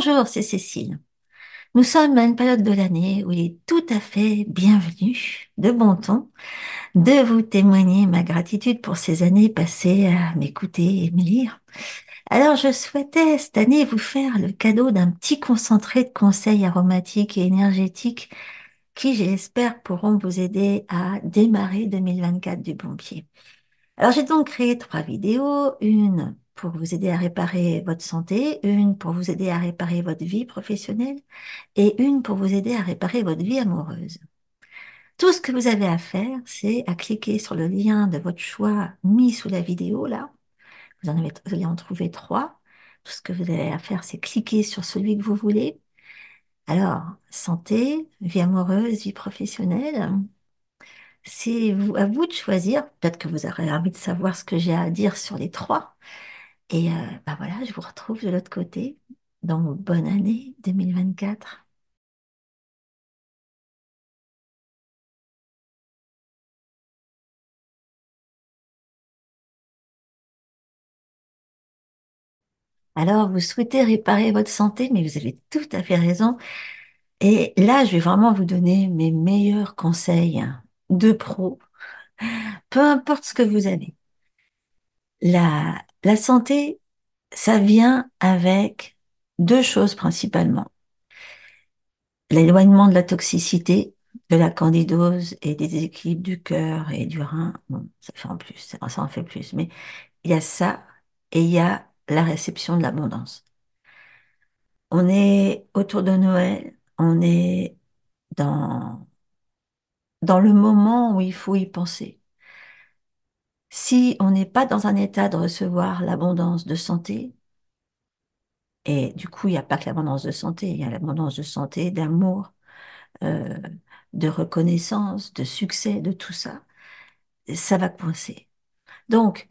Bonjour, c'est Cécile. Nous sommes à une période de l'année où il est tout à fait bienvenu, de bon ton, de vous témoigner ma gratitude pour ces années passées à m'écouter et me lire. Alors je souhaitais cette année vous faire le cadeau d'un petit concentré de conseils aromatiques et énergétiques qui, j'espère, pourront vous aider à démarrer 2024 du bon pied. Alors j'ai donc créé trois vidéos, une pour vous aider à réparer votre santé, une pour vous aider à réparer votre vie professionnelle et une pour vous aider à réparer votre vie amoureuse. Tout ce que vous avez à faire, c'est à cliquer sur le lien de votre choix mis sous la vidéo là. Vous, en avez, vous allez en trouver trois. Tout ce que vous avez à faire, c'est cliquer sur celui que vous voulez. Alors, santé, vie amoureuse, vie professionnelle, c'est à vous de choisir. Peut-être que vous aurez envie de savoir ce que j'ai à dire sur les trois. Et euh, bah voilà, je vous retrouve de l'autre côté dans bonne année 2024. Alors, vous souhaitez réparer votre santé, mais vous avez tout à fait raison. Et là, je vais vraiment vous donner mes meilleurs conseils de pro, peu importe ce que vous avez. La, la santé, ça vient avec deux choses principalement. L'éloignement de la toxicité, de la candidose et des déséquilibres du cœur et du rein. Bon, ça fait en plus, ça en fait plus. Mais il y a ça et il y a la réception de l'abondance. On est autour de Noël, on est dans, dans le moment où il faut y penser si on n'est pas dans un état de recevoir l'abondance de santé, et du coup, il n'y a pas que l'abondance de santé, il y a l'abondance de santé, d'amour, euh, de reconnaissance, de succès, de tout ça, ça va coincer. Donc,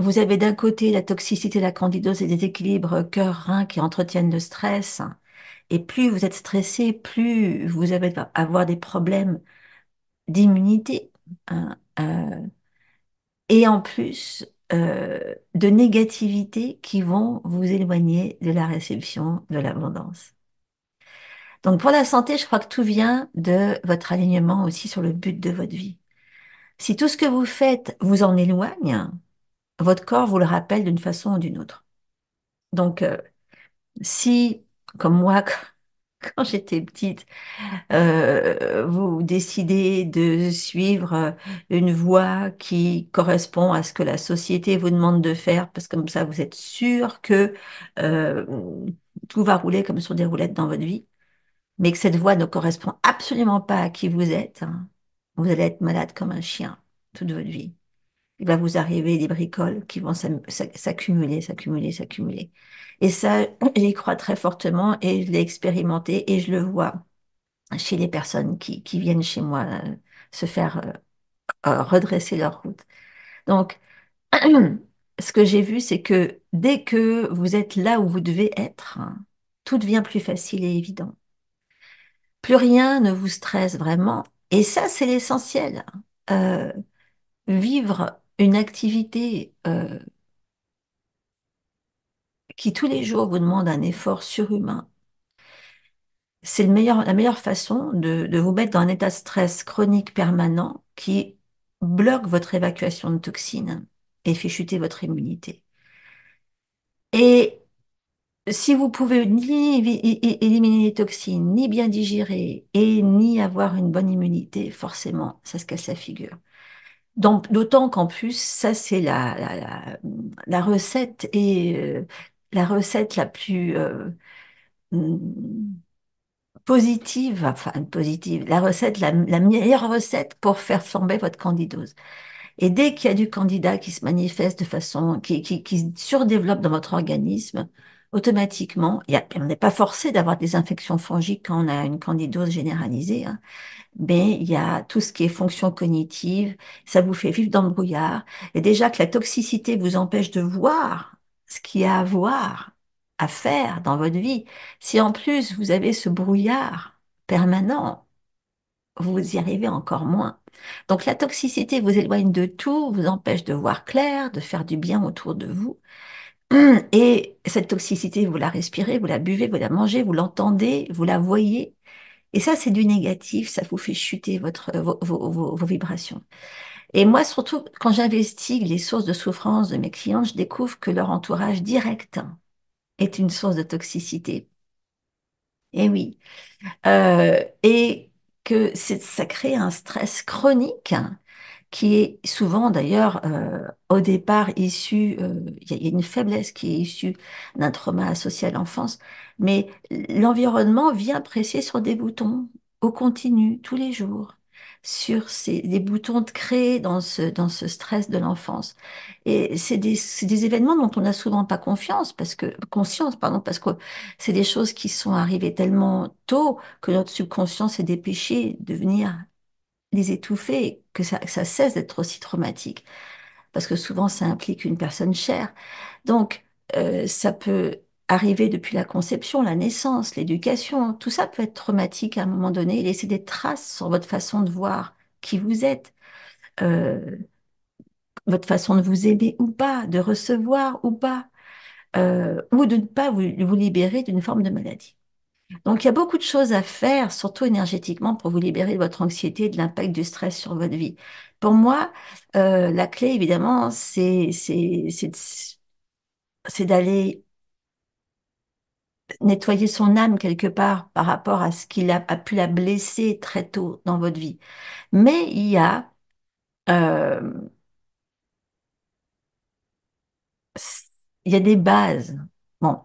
vous avez d'un côté la toxicité, la candidose et des équilibres cœur-rein qui entretiennent le stress. Et plus vous êtes stressé, plus vous allez avoir des problèmes d'immunité. Hein, euh, et en plus euh, de négativité qui vont vous éloigner de la réception de l'abondance. Donc pour la santé, je crois que tout vient de votre alignement aussi sur le but de votre vie. Si tout ce que vous faites vous en éloigne, votre corps vous le rappelle d'une façon ou d'une autre. Donc euh, si, comme moi, quand j'étais petite, euh, vous décidez de suivre euh, une voie qui correspond à ce que la société vous demande de faire, parce que comme ça, vous êtes sûr que euh, tout va rouler comme sur des roulettes dans votre vie, mais que cette voie ne correspond absolument pas à qui vous êtes, hein. vous allez être malade comme un chien toute votre vie il va vous arriver des bricoles qui vont s'accumuler, s'accumuler, s'accumuler. Et ça, j'y crois très fortement et je l'ai expérimenté et je le vois chez les personnes qui, qui viennent chez moi euh, se faire euh, euh, redresser leur route. Donc, ce que j'ai vu, c'est que dès que vous êtes là où vous devez être, tout devient plus facile et évident. Plus rien ne vous stresse vraiment. Et ça, c'est l'essentiel. Hein. vivre une activité euh, qui tous les jours vous demande un effort surhumain, c'est la meilleure façon de, de vous mettre dans un état de stress chronique permanent qui bloque votre évacuation de toxines et fait chuter votre immunité. Et si vous pouvez ni éliminer les toxines, ni bien digérer et ni avoir une bonne immunité, forcément, ça se casse la figure. D'autant qu'en plus, ça c'est la, recette et euh, la recette la plus euh, mm, positive, enfin positive, la recette, la, meilleure recette pour faire flamber votre candidose. Et dès qu'il y a du candidat qui se manifeste de façon, qui, qui, qui surdéveloppe dans votre organisme, automatiquement, on n'est pas forcé d'avoir des infections fongiques quand on a une candidose généralisée, hein. mais il y a tout ce qui est fonction cognitive, ça vous fait vivre dans le brouillard. Et déjà que la toxicité vous empêche de voir ce qu'il y a à voir, à faire dans votre vie, si en plus vous avez ce brouillard permanent, vous y arrivez encore moins. Donc la toxicité vous éloigne de tout, vous empêche de voir clair, de faire du bien autour de vous. Et cette toxicité, vous la respirez, vous la buvez, vous la mangez, vous l'entendez, vous la voyez. Et ça, c'est du négatif, ça vous fait chuter votre, vos, vibrations. Et moi, surtout, quand j'investigue les sources de souffrance de mes clients, je découvre que leur entourage direct est une source de toxicité. Et oui. Euh, et que ça crée un stress chronique hein, qui est souvent d'ailleurs euh, au départ issu, euh, il y, a une faiblesse qui est issue d'un trauma associé à l'enfance, mais l'environnement vient presser sur des boutons au continu, tous les jours sur ces, des boutons de créer dans ce, dans ce stress de l'enfance. Et c'est des, des événements dont on n'a souvent pas confiance parce que, conscience, pardon, parce que c'est des choses qui sont arrivées tellement tôt que notre subconscient est dépêché de venir les étouffer, que ça, cesse d'être aussi traumatique, parce que souvent ça implique une personne chère. Donc, euh, ça peut arriver depuis la conception, la naissance, l'éducation, tout ça peut être traumatique à un moment donné et laisser des traces sur votre façon de voir qui vous êtes, euh, votre façon de vous aimer ou pas, de recevoir ou pas, euh, ou de ne pas vous libérer d'une forme de maladie. Donc, il y a beaucoup de choses à faire, surtout énergétiquement, pour vous libérer de votre anxiété et de l'impact du stress sur votre vie. Pour moi, euh, la clé, évidemment, c'est d'aller nettoyer son âme quelque part par rapport à ce qui a, pu la blesser très tôt dans votre vie. Mais il y a... Euh, il y a des bases. Bon,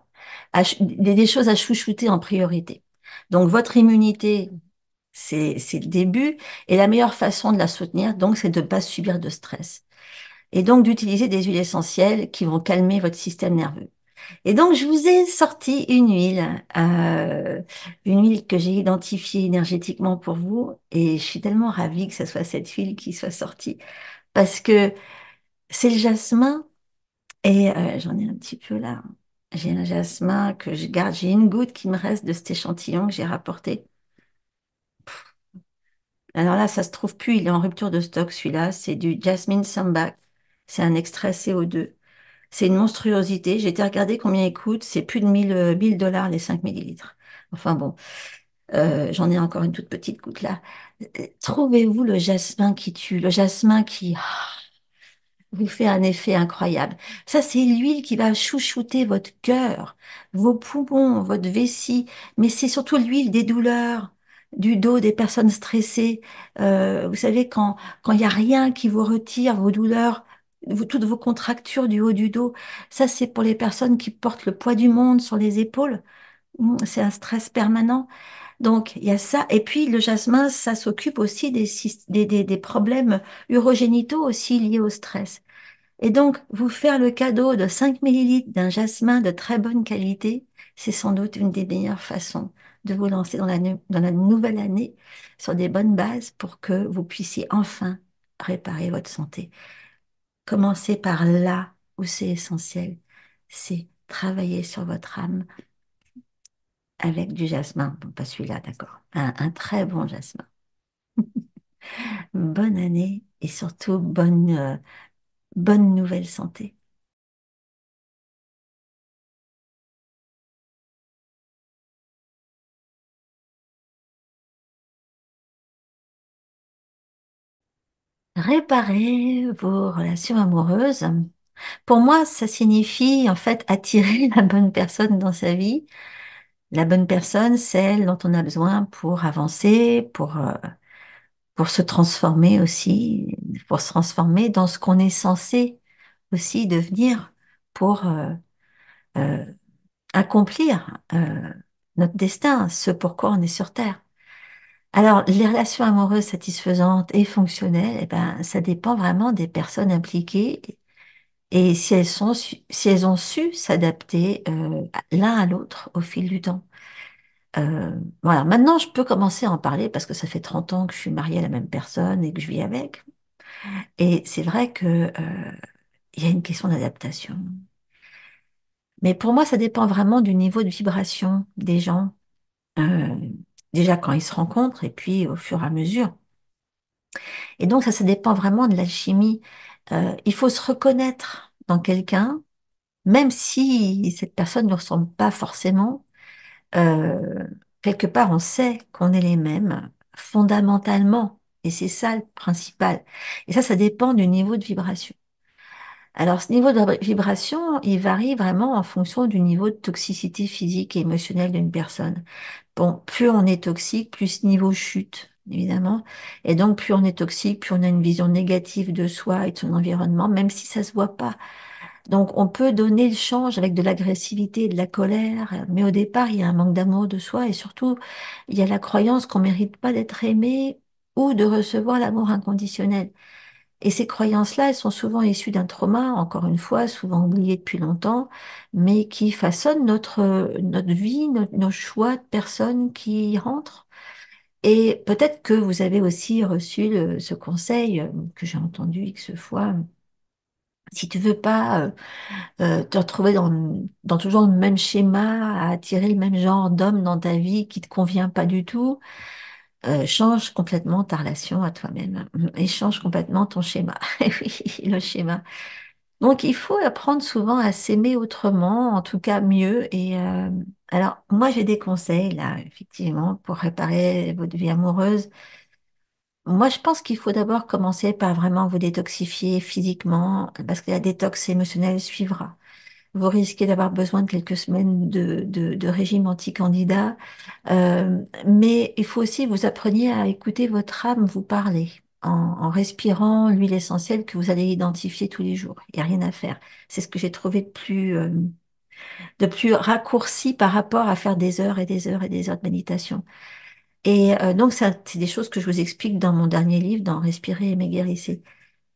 des, des choses à chouchouter en priorité. Donc votre immunité, c'est le début, et la meilleure façon de la soutenir, donc, c'est de ne pas subir de stress. Et donc d'utiliser des huiles essentielles qui vont calmer votre système nerveux. Et donc, je vous ai sorti une huile, euh, une huile que j'ai identifiée énergétiquement pour vous. Et je suis tellement ravie que ce soit cette huile qui soit sortie parce que c'est le jasmin. Et euh, j'en ai un petit peu là j'ai un jasmin que je garde, j'ai une goutte qui me reste de cet échantillon que j'ai rapporté. Alors là, ça se trouve plus, il est en rupture de stock celui-là, c'est du Jasmine Sambac, c'est un extrait CO2. C'est une monstruosité, j'ai été regarder combien il coûte, c'est plus de 1000, euh, dollars les 5 millilitres. Enfin bon, euh, j'en ai encore une toute petite goutte là. Euh, trouvez-vous le jasmin qui tue, le jasmin qui... Ah, vous fait un effet incroyable. Ça, c'est l'huile qui va chouchouter votre cœur, vos poumons, votre vessie, mais c'est surtout l'huile des douleurs du dos des personnes stressées. Euh, vous savez, quand quand il n'y a rien qui vous retire vos douleurs, toutes vos contractures du haut du dos, ça c'est pour les personnes qui portent le poids du monde sur les épaules. Mmh, c'est un stress permanent. Donc, il y a ça. Et puis, le jasmin, ça s'occupe aussi des, des, problèmes urogénitaux aussi liés au stress. Et donc, vous faire le cadeau de 5 millilitres d'un jasmin de très bonne qualité, c'est sans doute une des meilleures façons de vous lancer dans la, dans la nouvelle année sur des bonnes bases pour que vous puissiez enfin réparer votre santé. Commencez par là où c'est essentiel, c'est travailler sur votre âme, avec du jasmin. pas celui-là, d'accord. Un, très bon jasmin. bonne année et surtout bonne, euh, bonne nouvelle santé. Réparer vos relations amoureuses. Pour moi, ça signifie en fait attirer la bonne personne dans sa vie, la bonne personne, celle dont on a besoin pour avancer, pour, euh, pour se transformer aussi, pour se transformer dans ce qu'on est censé aussi devenir pour euh, euh, accomplir notre destin, ce pourquoi on est sur Terre. Alors, les relations amoureuses satisfaisantes et fonctionnelles, eh ben, ça dépend vraiment des personnes impliquées et si elles ont su s'adapter euh, l'un à l'autre au fil du temps. Euh, voilà, maintenant je peux commencer à en parler parce que ça fait 30 ans que je suis mariée à la même personne et que je vis avec. Et c'est vrai que euh, il y a une question d'adaptation. Mais pour moi, ça dépend vraiment du niveau de vibration des gens. déjà quand ils se rencontrent et puis au fur et à mesure. Et donc ça, ça dépend vraiment de l'alchimie euh, il faut se reconnaître dans quelqu'un, même si cette personne ne ressemble pas forcément. Euh, quelque part, on sait qu'on est les mêmes fondamentalement. Et c'est ça le principal. Et ça, ça dépend du niveau de vibration. Alors, ce niveau de vibration, il varie vraiment en fonction du niveau de toxicité physique et émotionnelle d'une personne. Bon, plus on est toxique, plus ce niveau chute évidemment. Et donc, plus on est toxique, plus on a une vision négative de soi et de son environnement, même si ça se voit pas. Donc, on peut donner le change avec de l'agressivité, de la colère, mais au départ, il y a un manque d'amour de soi et surtout, il y a la croyance qu'on ne mérite pas d'être aimé ou de recevoir l'amour inconditionnel. Et ces croyances-là, elles sont souvent issues d'un trauma, encore une fois, souvent oublié depuis longtemps, mais qui façonnent notre, notre vie, nos, nos choix de personnes qui y rentrent. Et peut-être que vous avez aussi reçu ce conseil euh, que j'ai entendu X fois. Si tu veux pas euh, euh, te retrouver dans, toujours le même schéma, à attirer le même genre d'homme dans ta vie qui te convient pas du tout, change complètement ta relation à toi-même et change complètement ton schéma. oui, le schéma. Donc, il faut apprendre souvent à s'aimer autrement, en tout cas mieux. Et euh, alors, moi, j'ai des conseils, là, effectivement, pour réparer votre vie amoureuse. Moi, je pense qu'il faut d'abord commencer par vraiment vous détoxifier physiquement, parce que la détox émotionnelle suivra. Vous risquez d'avoir besoin de quelques semaines de, régime anti-candidat, euh, mais il faut aussi vous appreniez à écouter votre âme vous parler en, respirant l'huile essentielle que vous allez identifier tous les jours. Il n'y a rien à faire. C'est ce que j'ai trouvé de plus, euh, de plus raccourci par rapport à faire des heures et des heures et des heures de méditation. Et euh, donc, c'est des choses que je vous explique dans mon dernier livre, dans Respirer et Me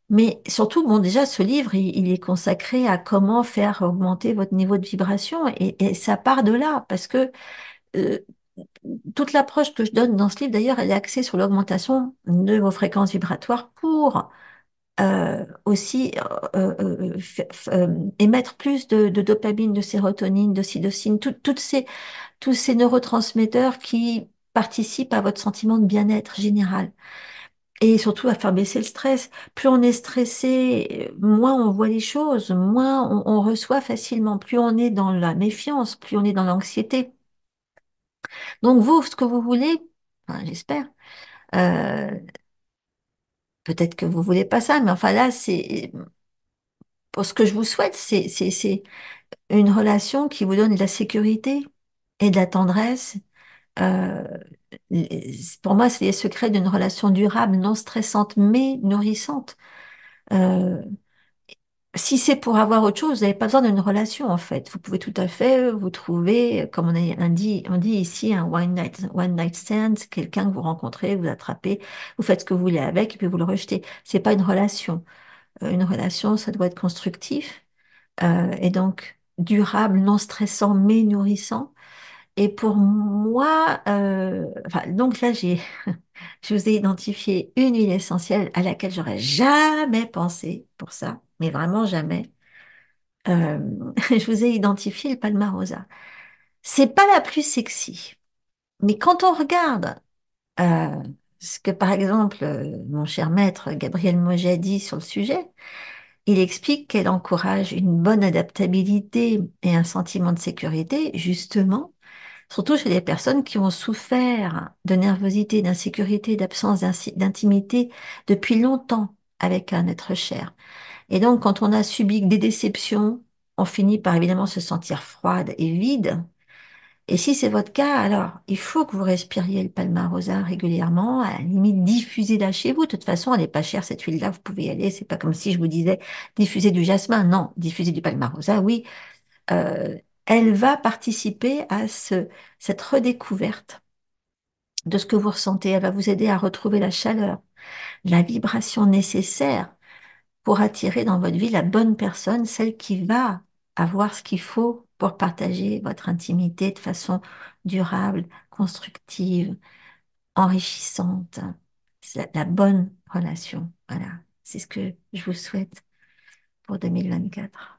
Mais surtout, bon, déjà, ce livre, il, est consacré à comment faire augmenter votre niveau de vibration, et, ça part de là, parce que euh, toute l'approche que je donne dans ce livre, d'ailleurs, elle est axée sur l'augmentation de vos fréquences vibratoires pour euh, aussi euh, euh, émettre plus de, dopamine, de sérotonine, de cytocine, toutes ces, tous ces neurotransmetteurs qui participent à votre sentiment de bien-être général. Et surtout à faire baisser le stress. Plus on est stressé, moins on voit les choses, moins on reçoit facilement. Plus on est dans la méfiance, plus on est dans l'anxiété, donc vous, ce que vous voulez, j'espère, euh, peut-être que vous ne voulez pas ça, mais enfin là, c'est pour ce que je vous souhaite, c'est une relation qui vous donne de la sécurité et de la tendresse. Euh, pour moi, c'est les secrets d'une relation durable, non stressante, mais nourrissante. Euh, si c'est pour avoir autre chose, vous n'avez pas besoin d'une relation en fait. Vous pouvez tout à fait euh, vous trouver, euh, comme on, a, dit, on dit ici, un one night, one night stand, quelqu'un que vous rencontrez, vous attrapez, vous faites ce que vous voulez avec et puis vous le rejetez. C'est pas une relation. Euh, une relation, ça doit être constructif euh, et donc durable, non stressant, mais nourrissant. Et pour moi, euh, enfin, donc là j'ai Je vous ai identifié une huile essentielle à laquelle j'aurais jamais pensé pour ça, mais vraiment jamais. Euh, je vous ai identifié le Palmarosa. C'est pas la plus sexy, mais quand on regarde euh, ce que par exemple euh, mon cher maître Gabriel Moget dit sur le sujet, il explique qu'elle encourage une bonne adaptabilité et un sentiment de sécurité justement surtout chez les personnes qui ont souffert de nervosité, d'insécurité, d'absence d'intimité depuis longtemps avec un être cher. Et donc, quand on a subi des déceptions, on finit par évidemment se sentir froide et vide. Et si c'est votre cas, alors il faut que vous respiriez le palmarosa régulièrement, à la limite diffusez là chez vous. De toute façon, elle n'est pas chère cette huile-là, vous pouvez y aller. C'est pas comme si je vous disais diffusez du jasmin, non, diffusez du palmarosa, oui. Euh, elle va participer à ce, cette redécouverte de ce que vous ressentez. Elle va vous aider à retrouver la chaleur, la vibration nécessaire pour attirer dans votre vie la bonne personne, celle qui va avoir ce qu'il faut pour partager votre intimité de façon durable, constructive, enrichissante. La, la bonne relation. Voilà, c'est ce que je vous souhaite pour 2024.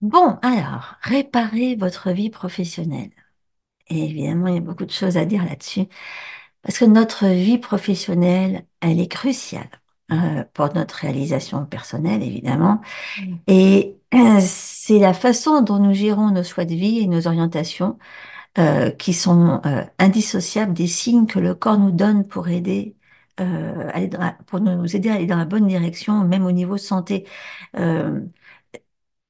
Bon, alors, réparer votre vie professionnelle. Et évidemment, il y a beaucoup de choses à dire là-dessus, parce que notre vie professionnelle, elle est cruciale euh, pour notre réalisation personnelle, évidemment. Et euh, c'est la façon dont nous gérons nos choix de vie et nos orientations euh, qui sont indissociables des signes que le corps nous donne pour aider pour nous aider à aller dans la bonne direction, même au niveau santé.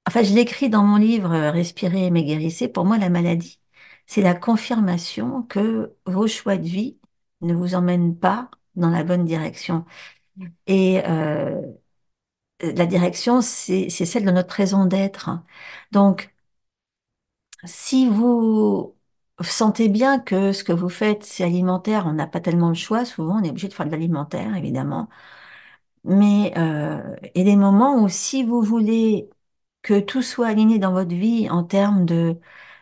Enfin, je l'écris dans mon livre euh, Respirer et guérissez. Pour moi, la maladie, c'est la confirmation que vos choix de vie ne vous emmènent pas dans la bonne direction. Mm. Et euh, la direction, c'est celle de notre raison d'être. Donc, si vous sentez bien que ce que vous faites, c'est alimentaire, on n'a pas tellement le choix, souvent on est obligé de faire de l'alimentaire, évidemment. Mais il y a des moments où si vous voulez que tout soit aligné dans votre vie en termes de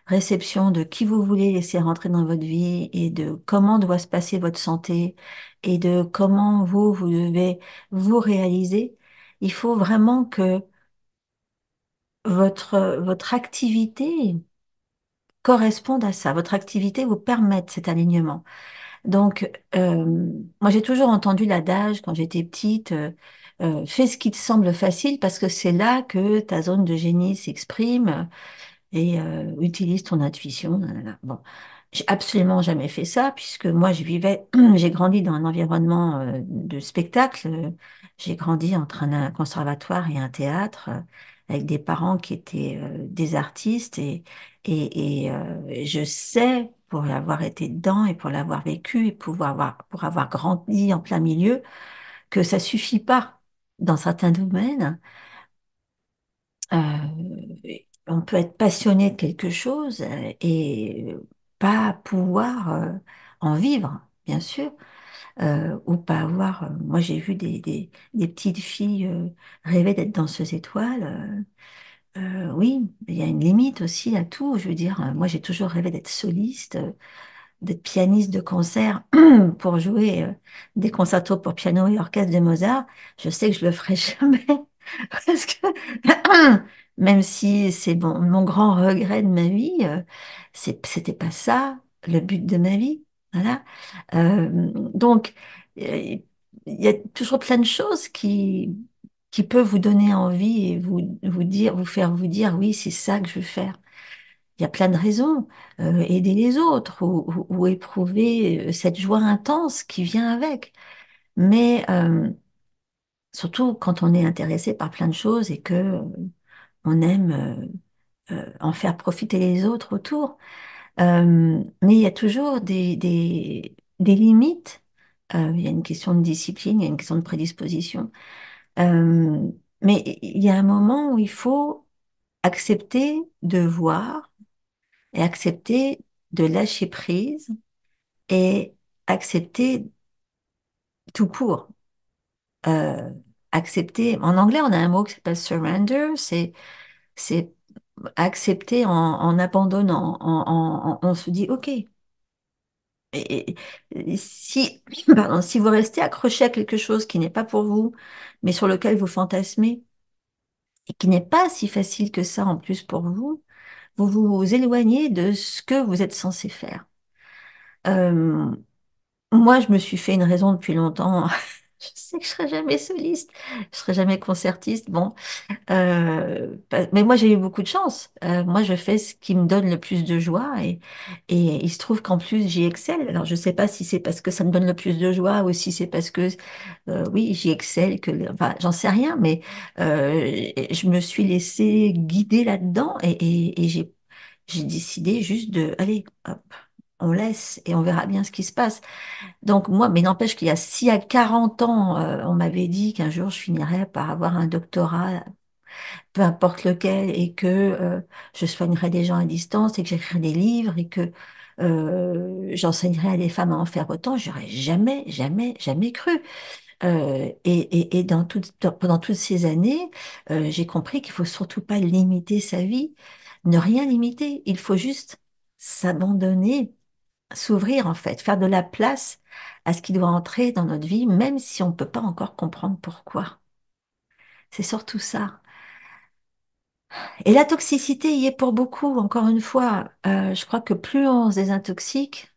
réception de qui vous voulez laisser rentrer dans votre vie et de comment doit se passer votre santé et de comment vous, vous devez vous réaliser, il faut vraiment que votre, votre activité corresponde à ça, votre activité vous permette cet alignement. Donc, euh, moi, j'ai toujours entendu l'adage quand j'étais petite, euh, euh, fais ce qui te semble facile parce que c'est là que ta zone de génie s'exprime et utilise ton intuition. Bon, j'ai absolument jamais fait ça puisque moi, je vivais, j'ai grandi dans un environnement de spectacle. J'ai grandi entre un, conservatoire et un théâtre avec des parents qui étaient des artistes et, et, et je sais pour avoir été dedans et pour l'avoir vécu et pouvoir pour avoir grandi en plein milieu, que ça suffit pas dans certains domaines. Euh, on peut être passionné de quelque chose euh, et pas pouvoir euh, en vivre, bien sûr, ou pas avoir. moi, j'ai vu des, petites filles rêver d'être dans ces étoiles. Euh, oui, il y a une limite aussi à tout. Je veux dire, euh, moi j'ai toujours rêvé d'être soliste, euh, d'être pianiste de concert pour jouer des concertos pour piano et orchestre de Mozart. Je sais que je le ferai jamais parce que même si c'est bon, mon grand regret de ma vie, c'était pas ça le but de ma vie. Voilà. donc il y a toujours plein de choses qui qui peut vous donner envie et vous, vous dire, vous faire vous dire oui, c'est ça que je veux faire. Il y a plein de raisons. Euh, aider les autres ou, éprouver euh, cette joie intense qui vient avec. Mais euh, surtout quand on est intéressé par plein de choses et que on aime en faire profiter les autres autour. mais il y a toujours des, des, des limites. il y a une question de discipline, il y a une question de prédisposition. Euh, mais il y a un moment où il faut accepter de voir et accepter de lâcher prise et accepter tout court. Euh, accepter, en anglais, on a un mot qui s'appelle surrender, c'est, c'est accepter en, abandonnant, on se dit, OK, et, si, si vous restez accroché à quelque chose qui n'est pas pour vous, mais sur lequel vous fantasmez, et qui n'est pas si facile que ça en plus pour vous, vous vous éloignez de ce que vous êtes censé faire. Euh, moi, je me suis fait une raison depuis longtemps Je sais que je serai jamais soliste, je serai jamais concertiste. Bon, euh, mais moi j'ai eu beaucoup de chance. Euh, moi je fais ce qui me donne le plus de joie et, et il se trouve qu'en plus j'y excelle. Alors je sais pas si c'est parce que ça me donne le plus de joie ou si c'est parce que euh, oui j'y excelle que enfin j'en sais rien. Mais je me suis laissée guider là-dedans et, et, j'ai j'ai décidé juste de allez hop on laisse et on verra bien ce qui se passe. Donc moi, mais n'empêche qu'il y a si à 40 ans, euh, on m'avait dit qu'un jour je finirais par avoir un doctorat, peu importe lequel, et que euh, je soignerais des gens à distance et que j'écrirais des livres et que euh, j'enseignerais à des femmes à en faire autant, j'aurais jamais, jamais, jamais cru. Euh, et, et, et dans pendant toutes ces années, euh, j'ai compris qu'il faut surtout pas limiter sa vie, ne rien limiter. Il faut juste s'abandonner s'ouvrir en fait, faire de la place à ce qui doit entrer dans notre vie, même si on ne peut pas encore comprendre pourquoi. C'est surtout ça. Et la toxicité y est pour beaucoup, encore une fois. Euh, je crois que plus on se désintoxique,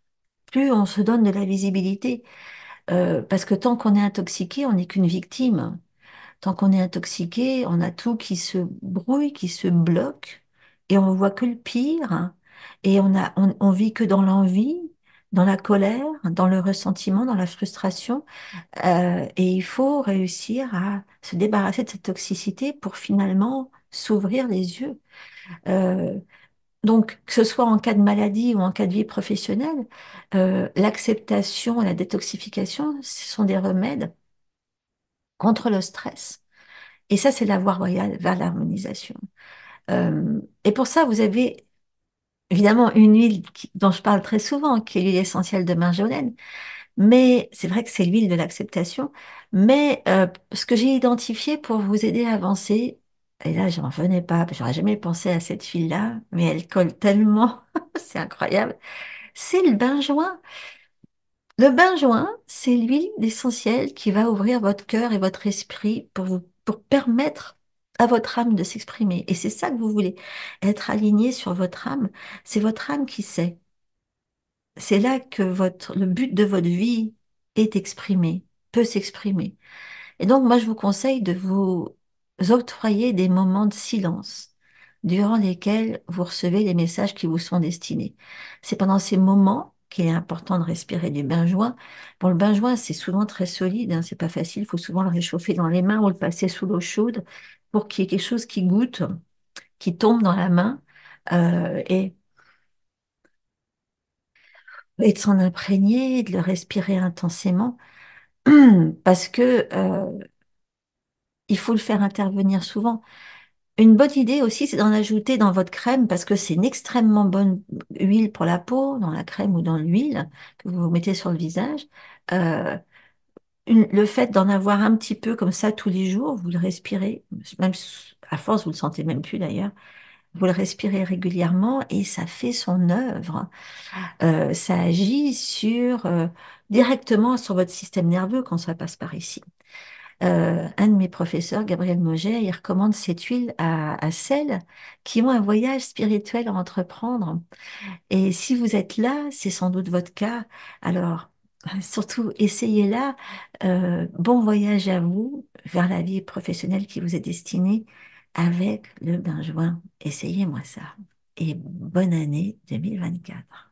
plus on se donne de la visibilité. Euh, parce que tant qu'on est intoxiqué, on n'est qu'une victime. Tant qu'on est intoxiqué, on a tout qui se brouille, qui se bloque, et on voit que le pire. Hein, et on, a, on, vit que dans l'envie, dans la colère, dans le ressentiment, dans la frustration. Euh, et il faut réussir à se débarrasser de cette toxicité pour finalement s'ouvrir les yeux. Euh, donc, que ce soit en cas de maladie ou en cas de vie professionnelle, euh, l'acceptation et la détoxification, ce sont des remèdes contre le stress. Et ça, c'est la voie royale vers l'harmonisation. et pour ça, vous avez Évidemment, une huile dont je parle très souvent, qui est l'huile essentielle de marjolaine, mais c'est vrai que c'est l'huile de l'acceptation. Mais euh, ce que j'ai identifié pour vous aider à avancer, et là, j'en venais pas, j'aurais jamais pensé à cette huile-là, mais elle colle tellement, c'est incroyable, c'est le bain-joint. Le bain-joint, c'est l'huile essentielle qui va ouvrir votre cœur et votre esprit pour vous, pour permettre à votre âme de s'exprimer. Et c'est ça que vous voulez, être aligné sur votre âme. C'est votre âme qui sait. C'est là que votre, le but de votre vie est exprimé, peut s'exprimer. Et donc, moi, je vous conseille de vous octroyer des moments de silence durant lesquels vous recevez les messages qui vous sont destinés. C'est pendant ces moments qu'il est important de respirer du bain-joint. Bon, le bain-joint, c'est souvent très solide, hein, c'est pas facile, il faut souvent le réchauffer dans les mains ou le passer sous l'eau chaude pour qu'il y ait quelque chose qui goûte, qui tombe dans la main euh, et, de s'en imprégner, de le respirer intensément, parce que euh, il faut le faire intervenir souvent. Une bonne idée aussi, c'est d'en ajouter dans votre crème parce que c'est une extrêmement bonne huile pour la peau, dans la crème ou dans l'huile que vous mettez sur le visage. Euh, le fait d'en avoir un petit peu comme ça tous les jours, vous le respirez, même à force, vous le sentez même plus d'ailleurs, vous le respirez régulièrement et ça fait son œuvre. Ah. Euh, ça agit sur euh, directement sur votre système nerveux quand ça passe par ici. Euh, un de mes professeurs, Gabriel Moget, il recommande cette huile à, à, celles qui ont un voyage spirituel à entreprendre. Mmh. Et si vous êtes là, c'est sans doute votre cas. Alors, euh, surtout essayez-la. Euh, bon voyage à vous vers la vie professionnelle qui vous est destinée avec le bain joint. Essayez-moi ça. Et bonne année 2024.